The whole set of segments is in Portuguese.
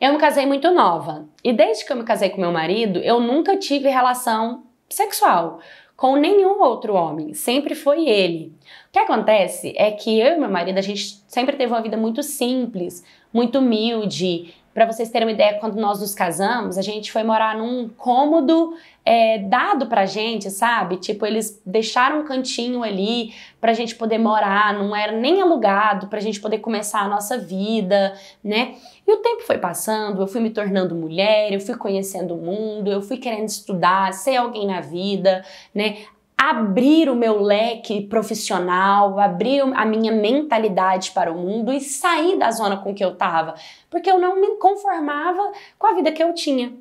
Eu me casei muito nova e desde que eu me casei com meu marido, eu nunca tive relação sexual com nenhum outro homem, sempre foi ele. O que acontece é que eu e meu marido, a gente sempre teve uma vida muito simples, muito humilde, para vocês terem uma ideia, quando nós nos casamos, a gente foi morar num cômodo é, dado pra gente, sabe? Tipo, eles deixaram um cantinho ali pra gente poder morar, não era nem alugado, pra gente poder começar a nossa vida, né? E o tempo foi passando, eu fui me tornando mulher, eu fui conhecendo o mundo, eu fui querendo estudar, ser alguém na vida, né? abrir o meu leque profissional, abrir a minha mentalidade para o mundo e sair da zona com que eu estava, porque eu não me conformava com a vida que eu tinha. O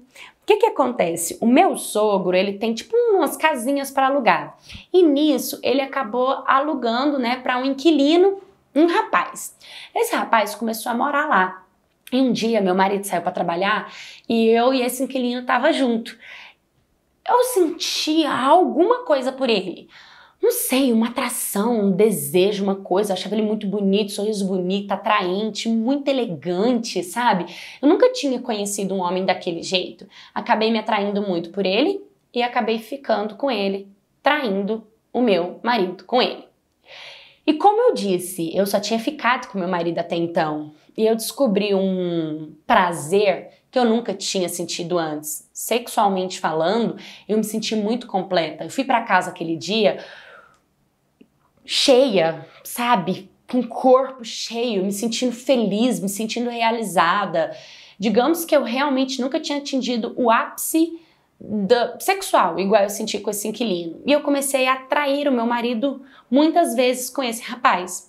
que, que acontece? O meu sogro, ele tem tipo umas casinhas para alugar. E nisso ele acabou alugando, né, para um inquilino, um rapaz. Esse rapaz começou a morar lá. E um dia meu marido saiu para trabalhar e eu e esse inquilino tava junto eu sentia alguma coisa por ele. Não sei, uma atração, um desejo, uma coisa. Eu achava ele muito bonito, sorriso bonito, atraente, muito elegante, sabe? Eu nunca tinha conhecido um homem daquele jeito. Acabei me atraindo muito por ele e acabei ficando com ele, traindo o meu marido com ele. E como eu disse, eu só tinha ficado com meu marido até então. E eu descobri um prazer que eu nunca tinha sentido antes. Sexualmente falando, eu me senti muito completa. Eu fui para casa aquele dia cheia, sabe? Com o corpo cheio, me sentindo feliz, me sentindo realizada. Digamos que eu realmente nunca tinha atingido o ápice da, sexual, igual eu senti com esse inquilino. E eu comecei a atrair o meu marido muitas vezes com esse rapaz.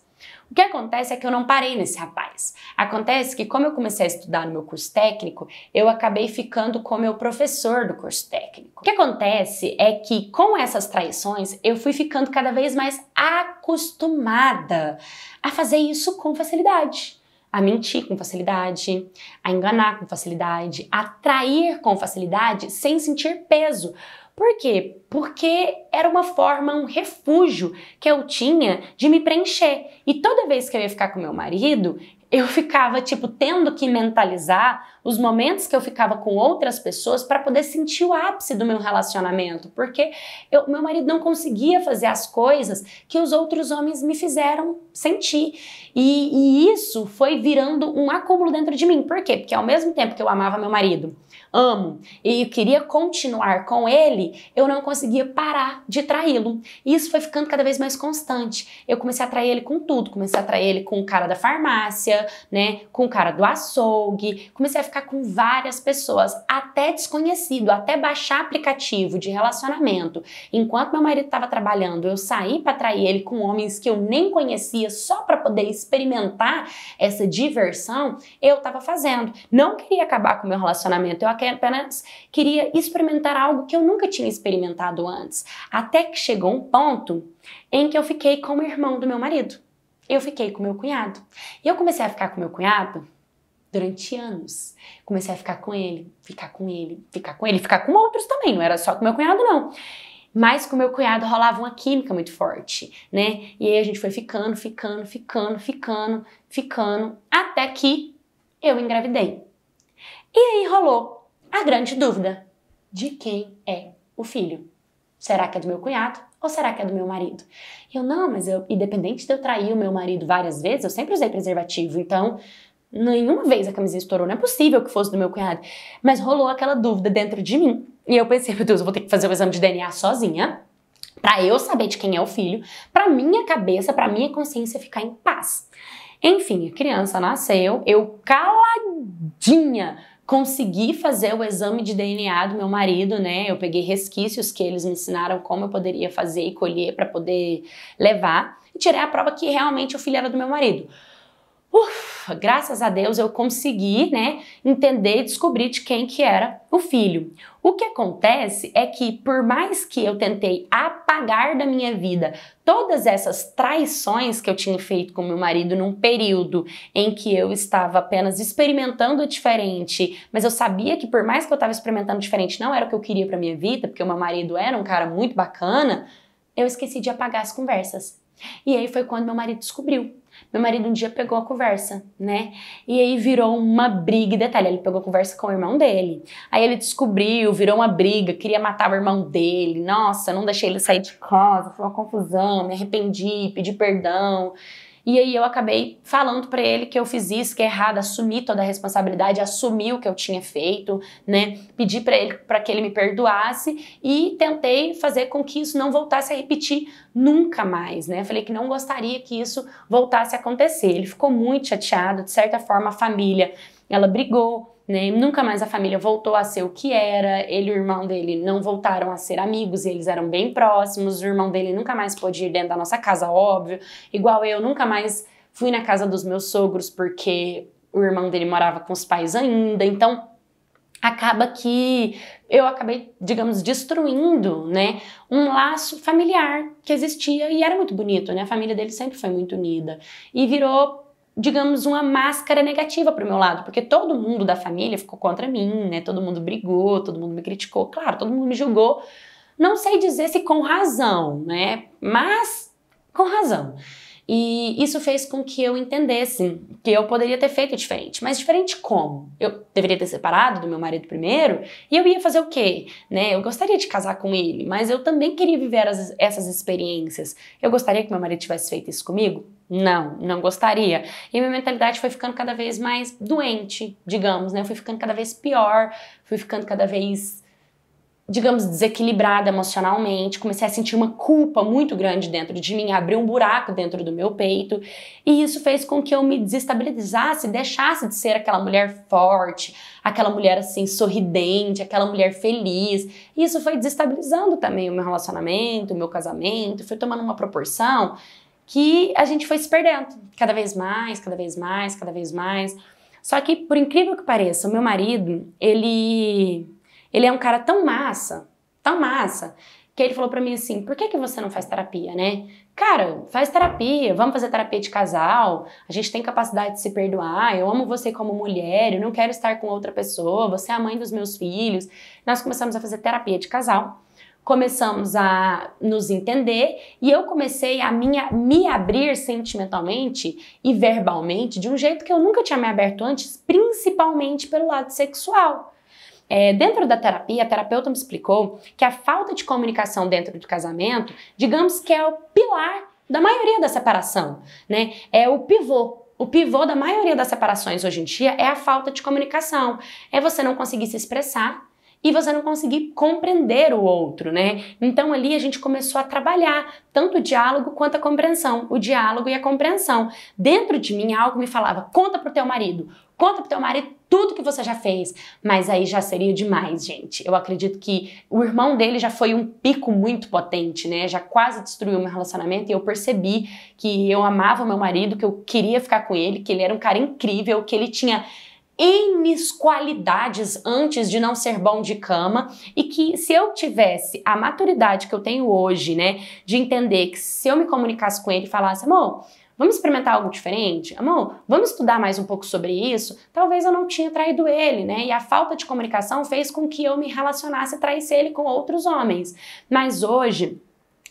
O que acontece é que eu não parei nesse rapaz. Acontece que, como eu comecei a estudar no meu curso técnico, eu acabei ficando com meu professor do curso técnico. O que acontece é que, com essas traições, eu fui ficando cada vez mais acostumada a fazer isso com facilidade a mentir com facilidade, a enganar com facilidade, a trair com facilidade sem sentir peso, por quê? Porque era uma forma, um refúgio que eu tinha de me preencher. E toda vez que eu ia ficar com meu marido, eu ficava tipo tendo que mentalizar os momentos que eu ficava com outras pessoas para poder sentir o ápice do meu relacionamento, porque eu, meu marido não conseguia fazer as coisas que os outros homens me fizeram sentir. E, e isso foi virando um acúmulo dentro de mim. Por quê? Porque ao mesmo tempo que eu amava meu marido, amo e queria continuar com ele, eu não conseguia parar de traí-lo. isso foi ficando cada vez mais constante. Eu comecei a trair ele com tudo, comecei a trair ele com o cara da farmácia, né, com o cara do açougue, comecei a ficar com várias pessoas, até desconhecido, até baixar aplicativo de relacionamento. Enquanto meu marido estava trabalhando, eu saí para trair ele com homens que eu nem conhecia só para poder experimentar essa diversão, eu estava fazendo. Não queria acabar com o meu relacionamento, eu apenas queria experimentar algo que eu nunca tinha experimentado antes. Até que chegou um ponto em que eu fiquei com o irmão do meu marido. Eu fiquei com meu cunhado. E eu comecei a ficar com meu cunhado durante anos. Comecei a ficar com ele, ficar com ele, ficar com ele, ficar com outros também, não era só com meu cunhado, não. Mas com meu cunhado rolava uma química muito forte, né? E aí a gente foi ficando, ficando, ficando, ficando, ficando, até que eu engravidei. E aí rolou a grande dúvida: de quem é o filho? Será que é do meu cunhado? Ou será que é do meu marido? Eu, não, mas eu, independente de eu trair o meu marido várias vezes, eu sempre usei preservativo, então nenhuma vez a camisinha estourou, não é possível que fosse do meu cunhado. Mas rolou aquela dúvida dentro de mim. E eu pensei, meu Deus, eu vou ter que fazer o exame de DNA sozinha, para eu saber de quem é o filho, para minha cabeça, para minha consciência ficar em paz. Enfim, a criança nasceu, eu caladinha consegui fazer o exame de DNA do meu marido, né? Eu peguei resquícios que eles me ensinaram como eu poderia fazer e colher para poder levar e tirei a prova que realmente o filho era do meu marido. Uf, ufa, graças a Deus eu consegui, né, entender e descobrir de quem que era o filho. O que acontece é que por mais que eu tentei apagar da minha vida todas essas traições que eu tinha feito com meu marido num período em que eu estava apenas experimentando diferente, mas eu sabia que por mais que eu estava experimentando diferente, não era o que eu queria para minha vida, porque o meu marido era um cara muito bacana, eu esqueci de apagar as conversas. E aí foi quando meu marido descobriu. Meu marido um dia pegou a conversa, né? E aí virou uma briga. E detalhe, ele pegou a conversa com o irmão dele. Aí ele descobriu, virou uma briga, queria matar o irmão dele. Nossa, não deixei ele sair de casa, foi uma confusão, me arrependi, pedi perdão. E aí eu acabei falando para ele que eu fiz isso, que é errado, assumi toda a responsabilidade, assumi o que eu tinha feito, né? Pedi para ele para que ele me perdoasse e tentei fazer com que isso não voltasse a repetir nunca mais, né? Falei que não gostaria que isso voltasse a acontecer. Ele ficou muito chateado, de certa forma a família, ela brigou, né? Nunca mais a família voltou a ser o que era. Ele e o irmão dele não voltaram a ser amigos, eles eram bem próximos. O irmão dele nunca mais pôde ir dentro da nossa casa, óbvio. Igual eu, nunca mais fui na casa dos meus sogros porque o irmão dele morava com os pais ainda. Então, acaba que eu acabei, digamos, destruindo, né, um laço familiar que existia e era muito bonito, né? A família dele sempre foi muito unida e virou digamos, uma máscara negativa para o meu lado, porque todo mundo da família ficou contra mim, né? Todo mundo brigou, todo mundo me criticou, claro, todo mundo me julgou. Não sei dizer se com razão, né? Mas com razão. E isso fez com que eu entendesse que eu poderia ter feito diferente. Mas diferente como? Eu deveria ter separado do meu marido primeiro e eu ia fazer o quê? Né? Eu gostaria de casar com ele, mas eu também queria viver as, essas experiências. Eu gostaria que meu marido tivesse feito isso comigo? Não, não gostaria. E minha mentalidade foi ficando cada vez mais doente, digamos, né? Eu fui ficando cada vez pior, fui ficando cada vez digamos, desequilibrada emocionalmente, comecei a sentir uma culpa muito grande dentro de mim, abri um buraco dentro do meu peito, e isso fez com que eu me desestabilizasse, deixasse de ser aquela mulher forte, aquela mulher assim sorridente, aquela mulher feliz. E isso foi desestabilizando também o meu relacionamento, o meu casamento, foi tomando uma proporção que a gente foi se perdendo, cada vez mais, cada vez mais, cada vez mais. Só que, por incrível que pareça, o meu marido, ele ele é um cara tão massa, tão massa, que ele falou para mim assim: por que, que você não faz terapia, né? Cara, faz terapia, vamos fazer terapia de casal, a gente tem capacidade de se perdoar, eu amo você como mulher, eu não quero estar com outra pessoa, você é a mãe dos meus filhos. Nós começamos a fazer terapia de casal, começamos a nos entender e eu comecei a minha, me abrir sentimentalmente e verbalmente de um jeito que eu nunca tinha me aberto antes, principalmente pelo lado sexual. É, dentro da terapia, a terapeuta me explicou que a falta de comunicação dentro do casamento, digamos que é o pilar da maioria da separação, né? É o pivô o pivô da maioria das separações hoje em dia é a falta de comunicação. É você não conseguir se expressar e você não conseguir compreender o outro, né? Então ali a gente começou a trabalhar tanto o diálogo quanto a compreensão, o diálogo e a compreensão. Dentro de mim algo me falava: "Conta pro teu marido, Conta pro teu marido tudo que você já fez. Mas aí já seria demais, gente. Eu acredito que o irmão dele já foi um pico muito potente, né? Já quase destruiu meu relacionamento e eu percebi que eu amava meu marido, que eu queria ficar com ele, que ele era um cara incrível, que ele tinha N qualidades antes de não ser bom de cama e que se eu tivesse a maturidade que eu tenho hoje, né, de entender que se eu me comunicasse com ele e falasse, amor, Vamos experimentar algo diferente? Amor, vamos estudar mais um pouco sobre isso? Talvez eu não tinha traído ele, né? E a falta de comunicação fez com que eu me relacionasse e traísse ele com outros homens. Mas hoje,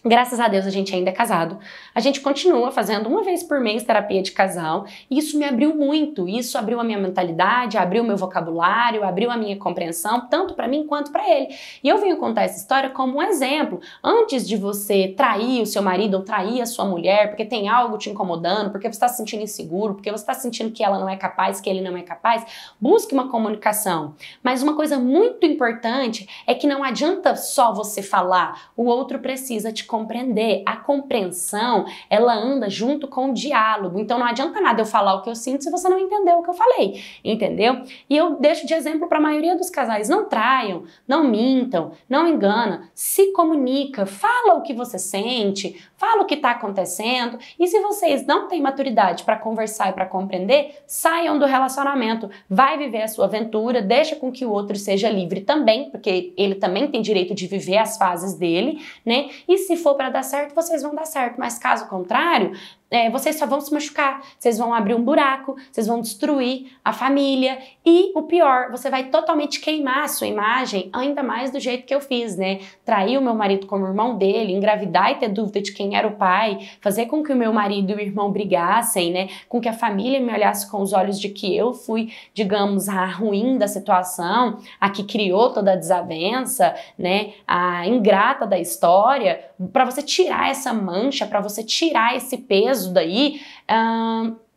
Graças a Deus a gente ainda é casado. A gente continua fazendo uma vez por mês terapia de casal. E isso me abriu muito. Isso abriu a minha mentalidade, abriu meu vocabulário, abriu a minha compreensão, tanto para mim quanto para ele. E eu venho contar essa história como um exemplo. Antes de você trair o seu marido ou trair a sua mulher, porque tem algo te incomodando, porque você está se sentindo inseguro, porque você está sentindo que ela não é capaz, que ele não é capaz, busque uma comunicação. Mas uma coisa muito importante é que não adianta só você falar, o outro precisa te compreender. A compreensão, ela anda junto com o diálogo. Então não adianta nada eu falar o que eu sinto se você não entendeu o que eu falei, entendeu? E eu deixo de exemplo para a maioria dos casais, não traiam, não mintam, não engana, se comunica, fala o que você sente, fala o que está acontecendo. E se vocês não têm maturidade para conversar e para compreender, saiam do relacionamento. Vai viver a sua aventura, deixa com que o outro seja livre também, porque ele também tem direito de viver as fases dele, né? E se for para dar certo, vocês vão dar certo. Mas caso contrário, é, vocês só vão se machucar, vocês vão abrir um buraco, vocês vão destruir a família e o pior, você vai totalmente queimar a sua imagem, ainda mais do jeito que eu fiz, né? Trair o meu marido como irmão dele, engravidar e ter dúvida de quem era o pai, fazer com que o meu marido e o irmão brigassem, né? Com que a família me olhasse com os olhos de que eu fui, digamos, a ruim da situação, a que criou toda a desavença, né? A ingrata da história para você tirar essa mancha, para você tirar esse peso daí,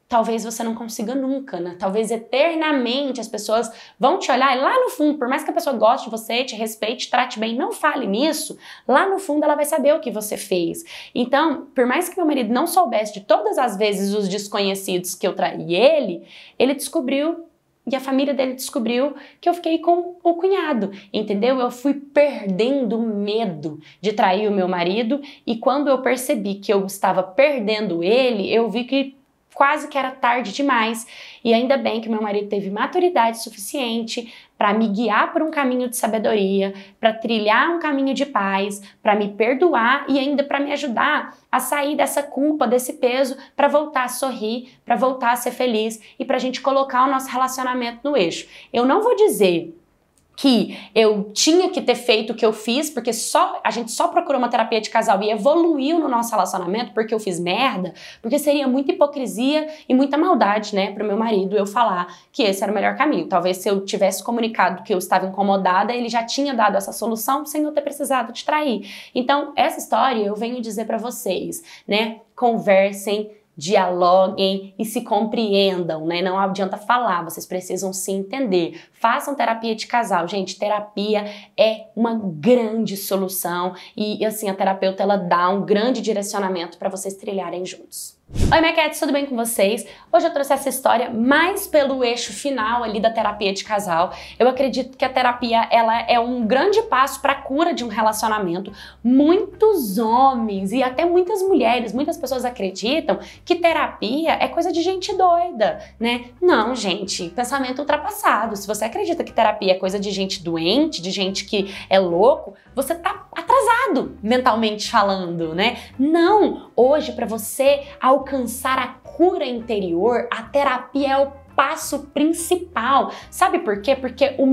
talvez você não consiga nunca, né? Talvez eternamente as pessoas vão te olhar e lá no fundo, por mais que a pessoa goste de você, te respeite, trate bem, não fale nisso, lá no fundo ela vai saber o que você fez. Então, por mais que meu marido não soubesse de todas as vezes os desconhecidos que eu traí ele, ele descobriu e a família dele descobriu que eu fiquei com o cunhado, entendeu? Eu fui perdendo medo de trair o meu marido e quando eu percebi que eu estava perdendo ele, eu vi que quase que era tarde demais. E ainda bem que meu marido teve maturidade suficiente para me guiar por um caminho de sabedoria, para trilhar um caminho de paz, para me perdoar e ainda para me ajudar a sair dessa culpa, desse peso, para voltar a sorrir, para voltar a ser feliz e para a gente colocar o nosso relacionamento no eixo. Eu não vou dizer que eu tinha que ter feito o que eu fiz, porque só a gente só procurou uma terapia de casal e evoluiu no nosso relacionamento porque eu fiz merda, porque seria muita hipocrisia e muita maldade, né, pro meu marido eu falar que esse era o melhor caminho. Talvez se eu tivesse comunicado que eu estava incomodada, ele já tinha dado essa solução sem eu ter precisado de trair. Então, essa história eu venho dizer para vocês, né? Conversem dialoguem e se compreendam, né? Não adianta falar, vocês precisam se entender. Façam terapia de casal, gente. Terapia é uma grande solução e assim a terapeuta ela dá um grande direcionamento para vocês trilharem juntos. Oi, Maquettes, tudo bem com vocês? Hoje eu trouxe essa história mais pelo eixo final ali da terapia de casal. Eu acredito que a terapia ela é um grande passo para a cura de um relacionamento. Muitos homens e até muitas mulheres, muitas pessoas acreditam que terapia é coisa de gente doida, né? Não, gente, pensamento ultrapassado. Se você acredita que terapia é coisa de gente doente, de gente que é louco, você tá atrapalhando atrasado, mentalmente falando, né? Não! Hoje, para você alcançar a cura interior, a terapia é o passo principal. Sabe por quê? Porque o,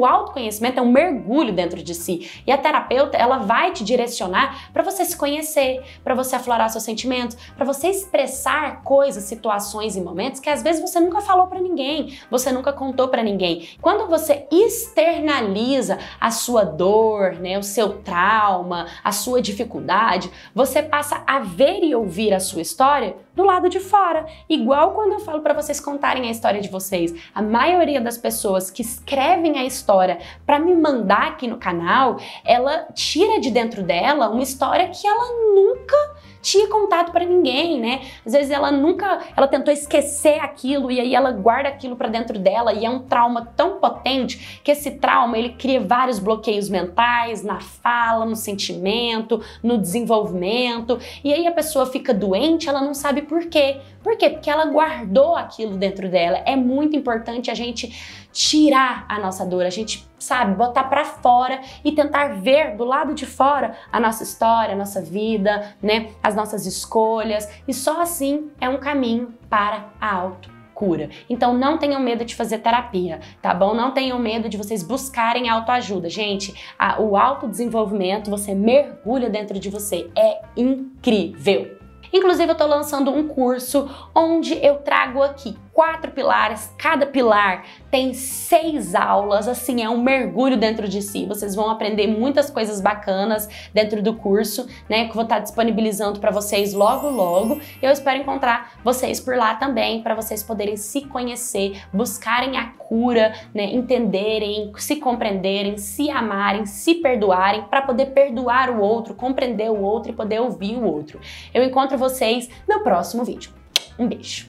o autoconhecimento é um mergulho dentro de si. E a terapeuta, ela vai te direcionar para você se conhecer, para você aflorar seus sentimentos, para você expressar coisas, situações e momentos que às vezes você nunca falou para ninguém, você nunca contou para ninguém. Quando você externaliza a sua dor, né, o seu trauma, a sua dificuldade, você passa a ver e ouvir a sua história do lado de fora. Igual quando eu falo para vocês contarem a história de vocês. A maioria das pessoas que escrevem a história para me mandar aqui no canal, ela tira de dentro dela uma história que ela nunca tinha contato para ninguém, né? Às vezes ela nunca, ela tentou esquecer aquilo e aí ela guarda aquilo para dentro dela e é um trauma tão potente que esse trauma ele cria vários bloqueios mentais na fala, no sentimento, no desenvolvimento e aí a pessoa fica doente, ela não sabe por quê, por quê? Porque ela guardou aquilo dentro dela. É muito importante a gente tirar a nossa dor, a gente, sabe, botar para fora e tentar ver do lado de fora a nossa história, a nossa vida, né, as nossas escolhas, e só assim é um caminho para a auto cura. Então não tenham medo de fazer terapia, tá bom? Não tenham medo de vocês buscarem autoajuda. Gente, a, o autodesenvolvimento, você mergulha dentro de você, é incrível. Inclusive, eu estou lançando um curso onde eu trago aqui quatro pilares, cada pilar tem seis aulas, assim, é um mergulho dentro de si. Vocês vão aprender muitas coisas bacanas dentro do curso, né, que vou estar disponibilizando para vocês logo logo. Eu espero encontrar vocês por lá também, para vocês poderem se conhecer, buscarem a cura, né, entenderem, se compreenderem, se amarem, se perdoarem, para poder perdoar o outro, compreender o outro e poder ouvir o outro. Eu encontro vocês no próximo vídeo. Um beijo.